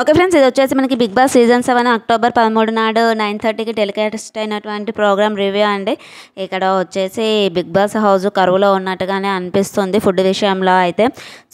okay friends ఇది వచ్చేసి మనకి Bigg Boss season seven October పదమూడు నాడు నైన్ థర్టీకి టెలికాస్ట్ అయినటువంటి ప్రోగ్రామ్ రివ్యూ అండి ఇక్కడ వచ్చేసి బిగ్ బాస్ హౌస్ కరువులో ఉన్నట్టుగానే అనిపిస్తుంది ఫుడ్ విషయంలో అయితే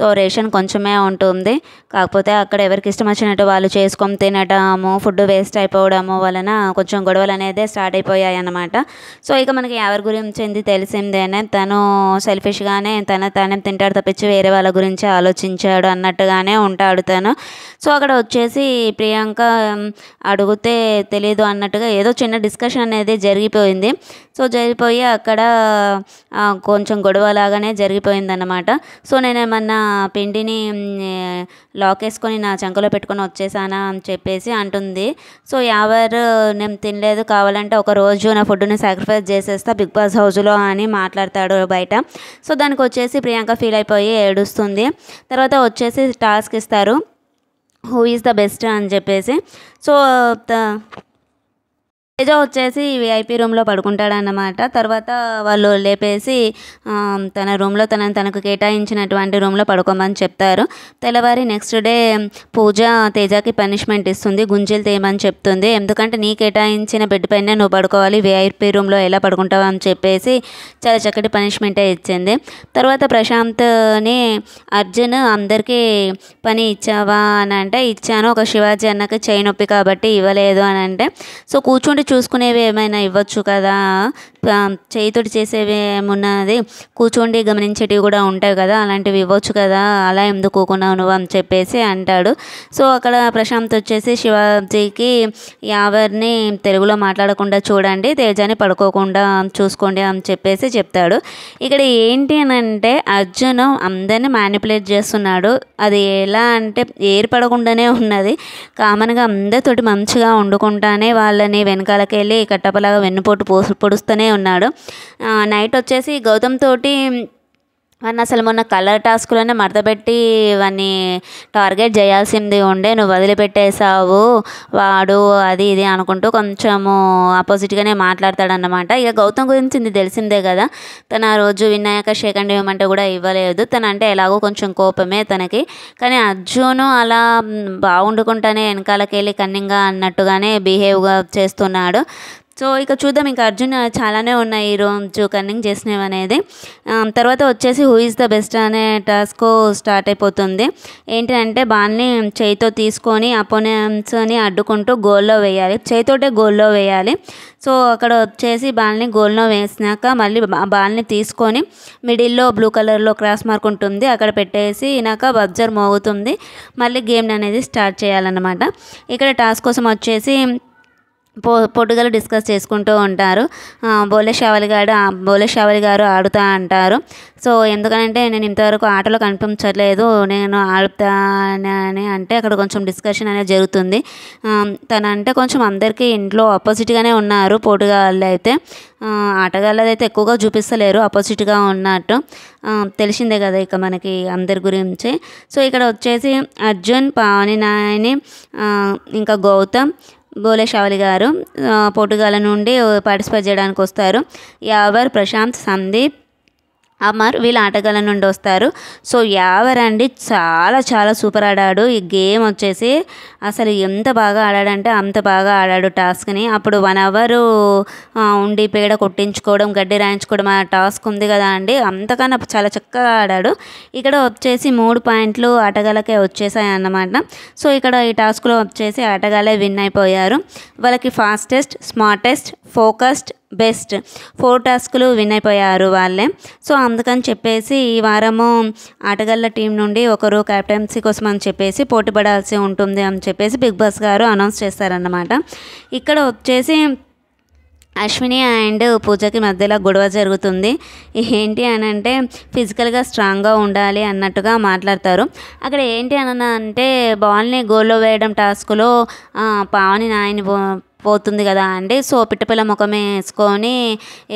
సో రేషన్ కొంచెమే ఉంటుంది కాకపోతే అక్కడ ఎవరికి ఇష్టం వచ్చినట్టు వాళ్ళు చేసుకొని తినటము ఫుడ్ వేస్ట్ అయిపోవడము వలన కొంచెం గొడవలు అనేది స్టార్ట్ అయిపోయాయి అన్నమాట సో ఇక మనకి ఎవరి గురించింది తెలిసిందేనే తను సెల్ఫిష్గానే తన తనే తింటాడు తప్పించి వేరే వాళ్ళ గురించి ఆలోచించాడు అన్నట్టుగానే ఉంటాడు తను సో అక్కడ వచ్చేసి ప్రియాంక అడిగితే తెలియదు అన్నట్టుగా ఏదో చిన్న డిస్కషన్ అనేది జరిగిపోయింది సో జరిగిపోయి అక్కడ కొంచెం గొడవ లాగానే జరిగిపోయిందన్నమాట సో నేను ఏమన్నా పిండిని లాక్ వేసుకొని నా చంకలో పెట్టుకొని వచ్చేసానా అని చెప్పేసి అంటుంది సో ఎవరు నేను తినలేదు కావాలంటే ఒక రోజు నా ఫుడ్ని సాక్రిఫైస్ చేసేస్తా బిగ్ బాస్ హౌస్లో అని మాట్లాడతాడు బయట సో దానికి వచ్చేసి ప్రియాంక ఫీల్ అయిపోయి ఏడుస్తుంది తర్వాత వచ్చేసి టాస్క్ ఇస్తారు హూ ఈజ్ ద బెస్ట్ అని చెప్పేసి సో తేజ వచ్చేసి విఐపి రూమ్లో పడుకుంటాడన్నమాట తర్వాత వాళ్ళు లేపేసి తన రూమ్లో తన తనకు కేటాయించినటువంటి రూమ్లో పడుకోమని చెప్తారు తెల్లవారి నెక్స్ట్ డే పూజ తేజకి పనిష్మెంట్ ఇస్తుంది గుంజీలు తీయమని చెప్తుంది ఎందుకంటే నీ కేటాయించిన బెడ్ పైన నువ్వు పడుకోవాలి విఐపి రూమ్లో ఎలా పడుకుంటావు అని చెప్పేసి చాలా చక్కటి పనిష్మెంటే ఇచ్చింది తర్వాత ప్రశాంత్ని అర్జున్ అందరికీ పని ఇచ్చావా అని అంటే ఇచ్చాను ఒక శివాజీ అన్నకి చేయి నొప్పి కాబట్టి ఇవ్వలేదు అని అంటే సో కూర్చుండి చూసుకునేవి ఏమైనా ఇవ్వచ్చు కదా చేయితోటి చేసేవి ఏమున్నది కూర్చోండి గమనించేటివి కూడా ఉంటాయి కదా అలాంటివి ఇవ్వచ్చు కదా అలా ఎందుకు నువ్వు అని చెప్పేసి అంటాడు సో అక్కడ ప్రశాంత్ వచ్చేసి శివాజీకి ఎవరిని తెలుగులో మాట్లాడకుండా చూడండి తేజాని పడుకోకుండా చూసుకోండి అని చెప్పేసి చెప్తాడు ఇక్కడ ఏంటి అని అంటే అర్జును అందరిని మ్యానిపులేట్ చేస్తున్నాడు అది ఎలా అంటే ఏర్పడకుండానే ఉన్నది కామన్గా అందరితోటి మంచిగా వండుకుంటానే వాళ్ళని వెనకాల వెనకాలకి వెళ్ళి కట్టపలాగా వెన్నుపోటు పోసు పొడుస్తూనే ఉన్నాడు నైట్ వచ్చేసి గౌతమ్ తోటి వాడిని అసలు మొన్న కలర్ టాస్క్లోనే మడతపెట్టి వాన్ని టార్గెట్ చేయాల్సింది ఉండే నువ్వు వదిలిపెట్టేశావు వాడు అది ఇది అనుకుంటూ కొంచెము ఆపోజిట్గానే మాట్లాడతాడనమాట ఇక గౌతమ్ గురించి తెలిసిందే కదా తను ఆ రోజు వినాయక శేఖండ్ ఇవ్వమంటే కూడా ఇవ్వలేదు తను అంటే ఎలాగో కొంచెం కోపమే తనకి కానీ అర్జును అలా బాగుండుకుంటానే వెనకాలకెళ్ళి కన్నింగా అన్నట్టుగానే బిహేవ్గా చేస్తున్నాడు సో ఇక చూద్దాం ఇంకా అర్జున్ చాలానే ఉన్నాయి ఈ ఈరోజు కన్నింగ్ చేసినవి అనేది తర్వాత వచ్చేసి హూ ఇస్ ద బెస్ట్ అనే టాస్క్ స్టార్ట్ అయిపోతుంది ఏంటంటే బాల్ని చేయితో తీసుకొని అపోనెంట్స్ని అడ్డుకుంటూ గోల్లో వేయాలి చేయితోటే గోల్లో వేయాలి సో అక్కడ వచ్చేసి బాల్ని గోల్లో వేసినాక మళ్ళీ బాల్ని తీసుకొని మిడిల్లో బ్లూ కలర్లో క్రాస్ మార్క్ ఉంటుంది అక్కడ పెట్టేసినాక బబ్జర్ మోగుతుంది మళ్ళీ గేమ్ అనేది స్టార్ట్ చేయాలన్నమాట ఇక్కడ టాస్క్ కోసం వచ్చేసి పో పొడుగలు డిస్కస్ చేసుకుంటూ ఉంటారు బోలే షావలి గారు బోలే షావలి గారు ఆడుతా అంటారు సో ఎందుకంటే నేను ఇంతవరకు ఆటలో కనిపించట్లేదు నేను ఆడుతానని అంటే అక్కడ కొంచెం డిస్కషన్ అనేది జరుగుతుంది తనంటే కొంచెం అందరికీ ఇంట్లో ఆపోజిట్గానే ఉన్నారు పొడుగాళ్ళు అయితే ఆటగాళ్ళది అయితే ఎక్కువగా చూపిస్తలేరు ఆపోజిట్గా ఉన్నట్టు తెలిసిందే కదా ఇక మనకి అందరి గురించి సో ఇక్కడ వచ్చేసి అర్జున్ పావని నాయని ఇంకా గౌతమ్ బోలేషావలి గారు పోటుగాల నుండి పార్టిసిపేట్ చేయడానికి వస్తారు యావర్ ప్రశాంత్ సందీప్ అమర్ వీళ్ళు ఆటగాళ్ళ నుండి వస్తారు సో యావర్ అండి చాలా చాలా సూపర్ ఆడాడు ఈ గేమ్ వచ్చేసి అసలు ఎంత బాగా ఆడాడంటే అంత బాగా ఆడాడు టాస్క్ని అప్పుడు వన్ అవర్ ఉండి పేడ కొట్టించుకోవడం గడ్డి రాయించుకోవడం ఆ టాస్క్ ఉంది కదా అండి అంతకన్నా చాలా చక్కగా ఆడాడు ఇక్కడ వచ్చేసి మూడు పాయింట్లు ఆటగాళ్ళకే వచ్చేసాయి అన్నమాట సో ఇక్కడ ఈ టాస్క్లో వచ్చేసి ఆటగాళ్ళే విన్ అయిపోయారు వాళ్ళకి fastest smartest focused best four టాస్కులు విన్ అయిపోయారు వాళ్ళే సో అందుకని చెప్పేసి ఈ వారము ఆటగాళ్ళ టీం నుండి ఒకరు క్యాప్టెన్సీ కోసం అని చెప్పేసి పోటీ పడాల్సి ఉంటుంది అని చెప్పేసి బిగ్ బాస్ గారు అనౌన్స్ చేస్తారన్నమాట ఇక్కడ వచ్చేసి అశ్విని అండ్ పూజకి మధ్యలో గొడవ జరుగుతుంది ఏంటి అని అంటే ఫిజికల్గా స్ట్రాంగ్గా ఉండాలి అన్నట్టుగా మాట్లాడతారు అక్కడ ఏంటి అని అంటే బాల్ని గోల్లో వేయడం టాస్క్లో పావని నాయని పోతుంది కదా అండి సో పిట్టపిల్ల ముఖమే వేసుకొని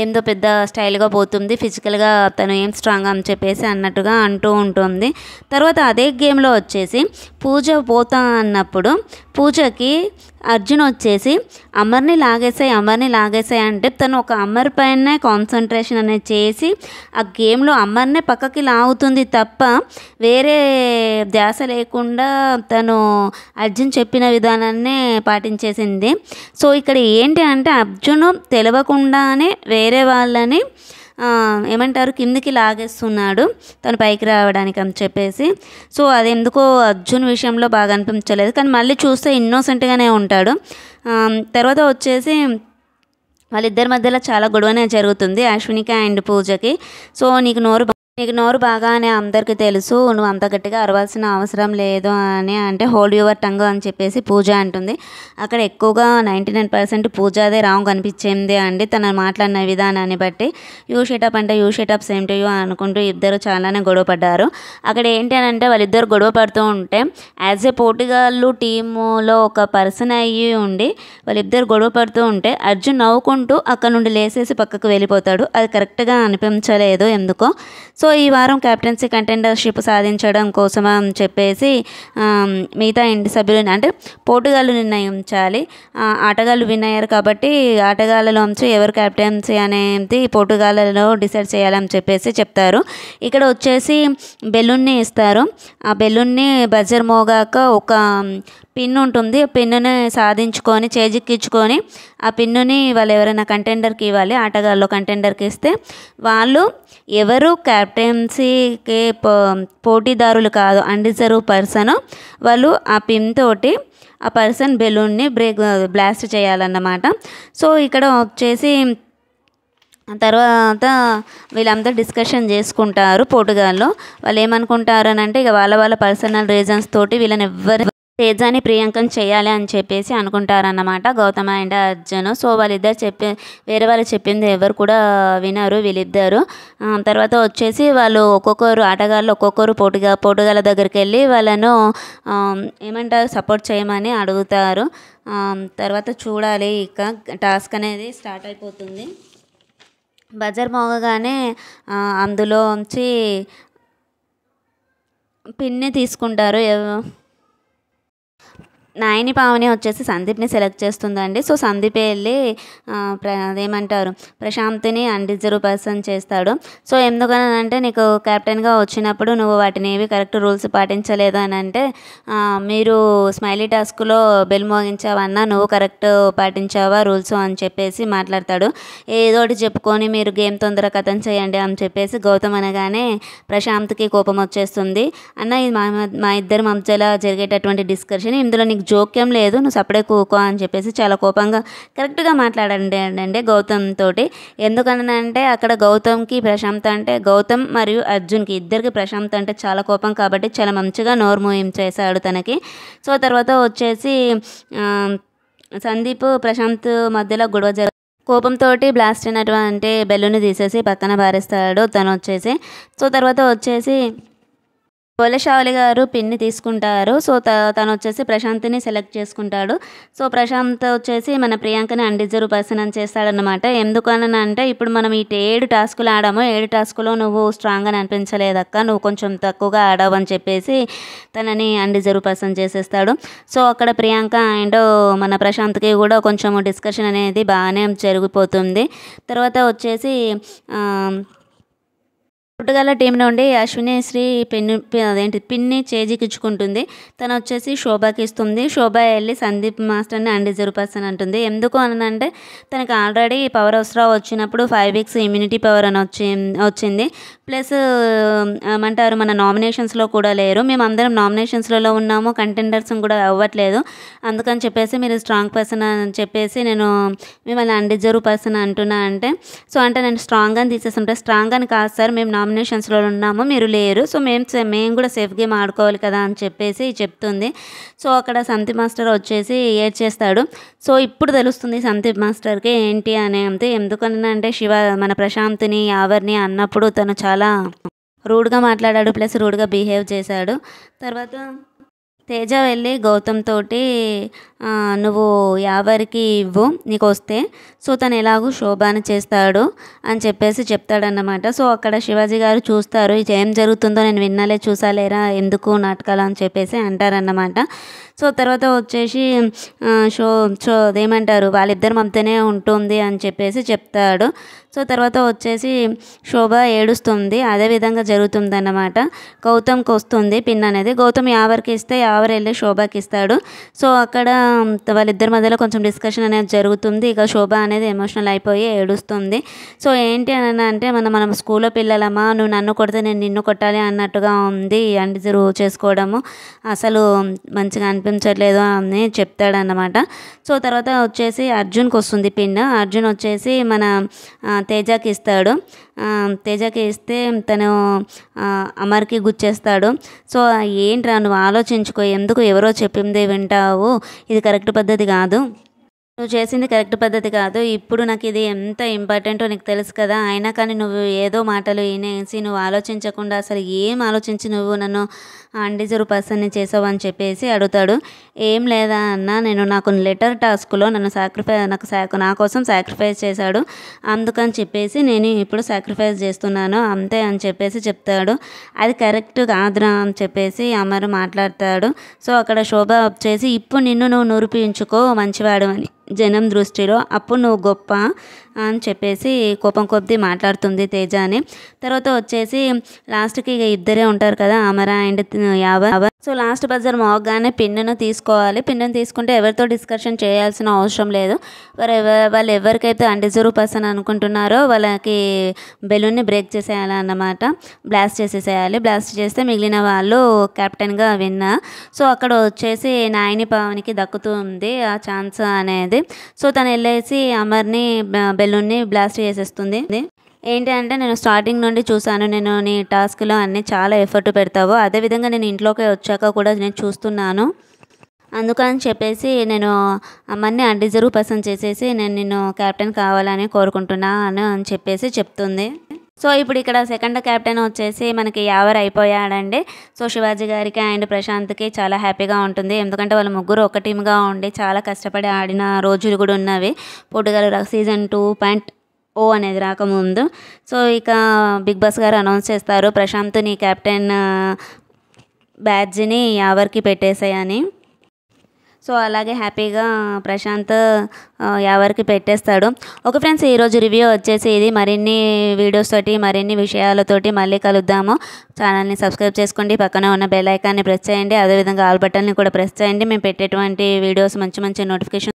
ఏందో పెద్ద స్టైల్గా పోతుంది ఫిజికల్గా తను ఏం స్ట్రాంగ్ అని చెప్పేసి అన్నట్టుగా అంటూ ఉంటుంది తర్వాత అదే గేమ్లో వచ్చేసి పూజ పోతా అన్నప్పుడు పూజకి అర్జున్ వచ్చేసి అమర్ని లాగేసాయి అమర్ని లాగేసాయి అంటే తను ఒక అమర్ పైనే కాన్సన్ట్రేషన్ అనేది చేసి ఆ గేమ్లో అమర్నే పక్కకి లాగుతుంది తప్ప వేరే ధ్యాస లేకుండా తను అర్జున్ చెప్పిన విధానాన్నే పాటించేసింది సో ఇక్కడ ఏంటి అంటే అర్జును తెలియకుండానే వేరే వాళ్ళని ఏమంటారు కిందికి లాగేస్తున్నాడు తను పైకి రావడానికి అని చెప్పేసి సో అది ఎందుకో అర్జున్ విషయంలో బాగా అనిపించలేదు కానీ మళ్ళీ చూస్తే ఇన్నోసెంట్గానే ఉంటాడు తర్వాత వచ్చేసి వాళ్ళిద్దరి మధ్యలో చాలా గొడవనే జరుగుతుంది అశ్వినిక అండ్ పూజకి సో నీకు నోరు నీకు నోరు బాగా అని అందరికీ తెలుసు నువ్వు అంత గట్టిగా అరవాల్సిన అవసరం లేదు అని అంటే హోల్డ్ యువర్ టంగ్ అని చెప్పేసి పూజ అంటుంది అక్కడ ఎక్కువగా నైంటీ నైన్ పర్సెంట్ పూజాదే రాంగ్ అనిపించింది అండి తన మాట్లాడిన విధానాన్ని బట్టి యూ షేటప్ అంటే you shut up same to you అనుకుంటూ ఇద్దరు చాలానే గొడవ పడ్డారు అక్కడ ఏంటి అని అంటే వాళ్ళిద్దరు గొడవ పడుతూ ఉంటే యాజ్ ఏ పోటీగాళ్ళు టీములో ఒక పర్సన్ అయ్యి ఉండి వాళ్ళిద్దరు గొడవ పడుతూ ఉంటే అర్జున్ నవ్వుకుంటూ అక్కడ నుండి లేసేసి పక్కకు వెళ్ళిపోతాడు అది కరెక్ట్గా అనిపించలేదు ఎందుకో సో సో ఈ వారం కెప్టెన్సీ కంటెండర్షిప్ సాధించడం కోసం అని చెప్పేసి మిగతా ఇంటి సభ్యులు అంటే పోటుగాళ్ళు నిర్ణయించాలి ఆటగాళ్ళు విన్ అయ్యారు కాబట్టి ఆటగాళ్ళలోంచి ఎవరు కెప్టెన్సీ అనేది పోటుగాళ్ళలో డిసైడ్ చేయాలని చెప్పేసి చెప్తారు ఇక్కడ వచ్చేసి బెలూన్ని ఇస్తారు ఆ బెలూన్ని బజర్ మోగాక ఒక పిన్ ఉంటుంది పిన్నుని సాధించుకొని చేజిక్కించుకొని ఆ పిన్నుని వాళ్ళు ఎవరైనా కంటెండర్కి ఇవ్వాలి ఆటగాళ్ళు కంటెండర్కి ఇస్తే వాళ్ళు ఎవరు క్యాప్టెన్సీకి పో పోటీదారులు కాదు అండిజర్వ్ పర్సన్ వాళ్ళు ఆ పిన్ తోటి ఆ పర్సన్ బెలూన్ని బ్రేక్ బ్లాస్ట్ చేయాలన్నమాట సో ఇక్కడ వచ్చేసి తర్వాత వీళ్ళంతా డిస్కషన్ చేసుకుంటారు పోటుగాళ్ళు వాళ్ళు ఏమనుకుంటారు అని అంటే ఇక వాళ్ళ వాళ్ళ పర్సనల్ రీజన్స్ తోటి వీళ్ళని ఎవ్వరి తేజాని ప్రియాంకం చేయాలి అని చెప్పేసి అనుకుంటారన్నమాట గౌతమ్ అండ్ అర్జున్ సో వాళ్ళిద్దరు చెప్పి వేరే వాళ్ళు చెప్పింది ఎవరు కూడా వినరు వీళ్ళిద్దరు తర్వాత వచ్చేసి వాళ్ళు ఒక్కొక్కరు ఆటగాళ్ళు ఒక్కొక్కరు పోటుగా పోటుగాళ్ళ దగ్గరికి వెళ్ళి వాళ్ళను ఏమంటారు సపోర్ట్ చేయమని అడుగుతారు తర్వాత చూడాలి ఇక టాస్క్ అనేది స్టార్ట్ అయిపోతుంది బజార్ మోగగానే అందులోంచి పిన్ని తీసుకుంటారు నాయని పావని వచ్చేసి సందీప్ని సెలెక్ట్ చేస్తుందండి సో సందీప్ వెళ్ళి అదేమంటారు ప్రశాంత్ని అన్డిజర్వ్ పర్సన్ చేస్తాడు సో ఎందుకనంటే నీకు కెప్టెన్గా వచ్చినప్పుడు నువ్వు వాటిని ఏవి కరెక్ట్ రూల్స్ పాటించలేదు అని అంటే మీరు స్మైలీ టాస్క్లో బెల్ మోగించావన్నా నువ్వు కరెక్ట్ పాటించావా రూల్స్ అని చెప్పేసి మాట్లాడతాడు ఏదోటి చెప్పుకొని మీరు గేమ్ తొందరగా కథం చేయండి అని చెప్పేసి గౌతమ్ అనగానే ప్రశాంత్కి కోపం వచ్చేస్తుంది అన్న ఇది మా మా ఇద్దరి మధ్యలో జరిగేటటువంటి డిస్కషన్ ఇందులో నీకు జోక్యం లేదు నువ్వు సపరేట్ కూకో అని చెప్పేసి చాలా కోపంగా కరెక్ట్గా మాట్లాడండి అంటే గౌతమ్ తోటి ఎందుకనంటే అక్కడ గౌతమ్కి ప్రశాంత్ అంటే గౌతమ్ మరియు అర్జున్కి ఇద్దరికి ప్రశాంత్ అంటే చాలా కోపం కాబట్టి చాలా మంచిగా నోరు చేశాడు తనకి సో తర్వాత వచ్చేసి సందీప్ ప్రశాంత్ మధ్యలో గొడవ జరుగు కోపంతో బ్లాస్ట్ అయినటువంటి బెలూన్ తీసేసి పక్కన పారేస్తాడు తను వచ్చేసి సో తర్వాత వచ్చేసి పొలశావలి గారు పిన్ని తీసుకుంటారు సో త తను వచ్చేసి ప్రశాంత్ని సెలెక్ట్ చేసుకుంటాడు సో ప్రశాంత్ వచ్చేసి మన ప్రియాంకని అన్డిజర్వ్ పర్సన్ అని చేస్తాడనమాట ఎందుకని అంటే ఇప్పుడు మనం ఇటు ఏడు టాస్కులు ఆడామో ఏడు టాస్కులో నువ్వు స్ట్రాంగ్ అని అనిపించలేదక్క నువ్వు కొంచెం తక్కువగా ఆడావు అని చెప్పేసి తనని అన్డిజర్వ్ పర్సన్ చేసేస్తాడు సో అక్కడ ప్రియాంక అండ్ మన ప్రశాంత్కి కూడా కొంచెం డిస్కషన్ అనేది బాగానే జరిగిపోతుంది తర్వాత వచ్చేసి పుట్టుగల టీంలో ఉండి అశ్విని శ్రీ పిన్ని అదేంటి పిన్ని చేజికిచ్చుకుంటుంది తను వచ్చేసి శోభకి ఇస్తుంది శోభ వెళ్ళి సందీప్ మాస్టర్ని జీరో పర్సన్ అంటుంది ఎందుకు అనంటే తనకు తనకి ఆల్రెడీ పవర్ అవసరం వచ్చినప్పుడు ఫైవ్ వీక్స్ ఇమ్యూనిటీ పవర్ అని వచ్చి వచ్చింది ప్లస్ ఏమంటారు మన నామినేషన్స్లో కూడా లేరు మేము అందరం నామినేషన్స్లలో ఉన్నాము కంటెండర్స్ కూడా అవ్వట్లేదు అందుకని చెప్పేసి మీరు స్ట్రాంగ్ పర్సన్ అని చెప్పేసి నేను మిమ్మల్ని అన్డిజర్వ్ పర్సన్ అంటున్నా అంటే సో అంటే నేను స్ట్రాంగ్ అని తీసేస్తుంటే స్ట్రాంగ్ అని కాదు సార్ మేము నామినేషన్ కాంబినేషన్స్లో ఉన్నాము మీరు లేరు సో మేము మేము కూడా సేఫ్ గేమ్ ఆడుకోవాలి కదా అని చెప్పేసి చెప్తుంది సో అక్కడ సంతి మాస్టర్ వచ్చేసి చేస్తాడు సో ఇప్పుడు తెలుస్తుంది సంతి మాస్టర్కి ఏంటి అనే అంతే ఎందుకనంటే శివ మన ప్రశాంత్ని ఎవరిని అన్నప్పుడు తను చాలా రూడ్గా మాట్లాడాడు ప్లస్ రూడ్గా బిహేవ్ చేశాడు తర్వాత తేజ వెళ్ళి గౌతమ్ తోటి నువ్వు యావరికి ఇవ్వు నీకు వస్తే సో తను ఎలాగో శోభాన చేస్తాడు అని చెప్పేసి చెప్తాడన్నమాట సో అక్కడ శివాజీ గారు చూస్తారు ఇది ఏం జరుగుతుందో నేను విన్నాలే చూసాలేరా ఎందుకు నాటకాలు అని చెప్పేసి అంటారన్నమాట సో తర్వాత వచ్చేసి షో షో అదేమంటారు వాళ్ళిద్దరు మమతనే ఉంటుంది అని చెప్పేసి చెప్తాడు సో తర్వాత వచ్చేసి శోభ ఏడుస్తుంది అదే విధంగా జరుగుతుంది అన్నమాట గౌతమ్కి వస్తుంది పిన్ అనేది గౌతమ్ యావరికి ఇస్తే యావరు వెళ్ళి శోభకి ఇస్తాడు సో అక్కడ వాళ్ళిద్దరి మధ్యలో కొంచెం డిస్కషన్ అనేది జరుగుతుంది ఇక శోభ అనేది ఎమోషనల్ అయిపోయి ఏడుస్తుంది సో ఏంటి అని అంటే మనం మనం స్కూల్లో పిల్లలమా నువ్వు నన్ను కొడితే నేను నిన్ను కొట్టాలి అన్నట్టుగా ఉంది అండి చేసుకోవడము అసలు మంచిగా అనిపి కనిపించట్లేదు అని చెప్తాడనమాట సో తర్వాత వచ్చేసి అర్జున్కి వస్తుంది పిన్ అర్జున్ వచ్చేసి మన తేజకి ఇస్తాడు తేజకి ఇస్తే తను అమర్కి గుచ్చేస్తాడు సో ఏంట్రా నువ్వు ఆలోచించుకో ఎందుకు ఎవరో చెప్పింది వింటావు ఇది కరెక్ట్ పద్ధతి కాదు నువ్వు చేసింది కరెక్ట్ పద్ధతి కాదు ఇప్పుడు నాకు ఇది ఎంత ఇంపార్టెంటో నీకు తెలుసు కదా అయినా కానీ నువ్వు ఏదో మాటలు వినేసి నువ్వు ఆలోచించకుండా అసలు ఏం ఆలోచించి నువ్వు నన్ను అన్డిజర్వ్ పర్సన్ని చేసావు అని చెప్పేసి అడుగుతాడు ఏం లేదా అన్న నేను నాకు లెటర్ టాస్క్లో నన్ను సాక్రిఫై నాకు సా నా కోసం సాక్రిఫైస్ చేశాడు అందుకని చెప్పేసి నేను ఇప్పుడు సాక్రిఫైస్ చేస్తున్నాను అంతే అని చెప్పేసి చెప్తాడు అది కరెక్ట్ కాదురా అని చెప్పేసి అమరు మాట్లాడతాడు సో అక్కడ శోభ చేసి ఇప్పుడు నిన్ను నువ్వు నూరిపించుకో మంచివాడు అని జనం దృష్టిలో అప్పు నువ్వు గొప్ప అని చెప్పేసి కోపం కొద్ది మాట్లాడుతుంది తేజ అని తర్వాత వచ్చేసి లాస్ట్కి ఇక ఇద్దరే ఉంటారు కదా అమరా అండ్ యావ సో లాస్ట్ బజార్ మోగ్గానే పిన్నును తీసుకోవాలి పిన్నును తీసుకుంటే ఎవరితో డిస్కషన్ చేయాల్సిన అవసరం లేదు వారు వాళ్ళు ఎవరికైతే అన్డిజర్వ్ పర్సన్ అనుకుంటున్నారో వాళ్ళకి బెలూన్ని బ్రేక్ చేసేయాలి అన్నమాట బ్లాస్ట్ చేసేసేయాలి బ్లాస్ట్ చేస్తే మిగిలిన వాళ్ళు కెప్టెన్గా విన్నా సో అక్కడ వచ్చేసి నాయని పావనికి దక్కుతుంది ఆ ఛాన్స్ అనేది సో తను వెళ్ళేసి అమర్ని బెలూన్ బెలూన్ని బ్లాస్ట్ చేసేస్తుంది ఏంటంటే నేను స్టార్టింగ్ నుండి చూశాను నేను నీ టాస్క్లో అన్నీ చాలా ఎఫర్ట్ పెడతావు అదేవిధంగా నేను ఇంట్లోకి వచ్చాక కూడా నేను చూస్తున్నాను అందుకని చెప్పేసి నేను అమ్మని అన్డిజర్వ్ పర్సన్ చేసేసి నేను నిన్ను క్యాప్టెన్ కావాలని కోరుకుంటున్నాను అని చెప్పేసి చెప్తుంది సో ఇప్పుడు ఇక్కడ సెకండ్ క్యాప్టెన్ వచ్చేసి మనకి యావర్ అయిపోయాడండి సో శివాజీ గారికి అండ్ ప్రశాంత్కి చాలా హ్యాపీగా ఉంటుంది ఎందుకంటే వాళ్ళు ముగ్గురు ఒక టీమ్గా ఉండి చాలా కష్టపడి ఆడిన రోజులు కూడా ఉన్నవి పోటుగాలు సీజన్ టూ పాయింట్ ఓ అనేది రాకముందు సో ఇక బిగ్ బాస్ గారు అనౌన్స్ చేస్తారు ప్రశాంత్ నీ కెప్టెన్ బ్యాడ్జ్ని యావర్కి పెట్టేశాయని సో అలాగే హ్యాపీగా ప్రశాంత్ ఎవరికి పెట్టేస్తాడు ఓకే ఫ్రెండ్స్ ఈరోజు రివ్యూ వచ్చేసి ఇది మరిన్ని వీడియోస్ తోటి మరిన్ని విషయాలతోటి మళ్ళీ కలుద్దాము ఛానల్ని సబ్స్క్రైబ్ చేసుకోండి పక్కన ఉన్న బెల్ ఐకాన్ని ప్రెస్ చేయండి అదేవిధంగా ఆల్ బటన్ని కూడా ప్రెస్ చేయండి మేము పెట్టేటువంటి వీడియోస్ మంచి మంచి నోటిఫికేషన్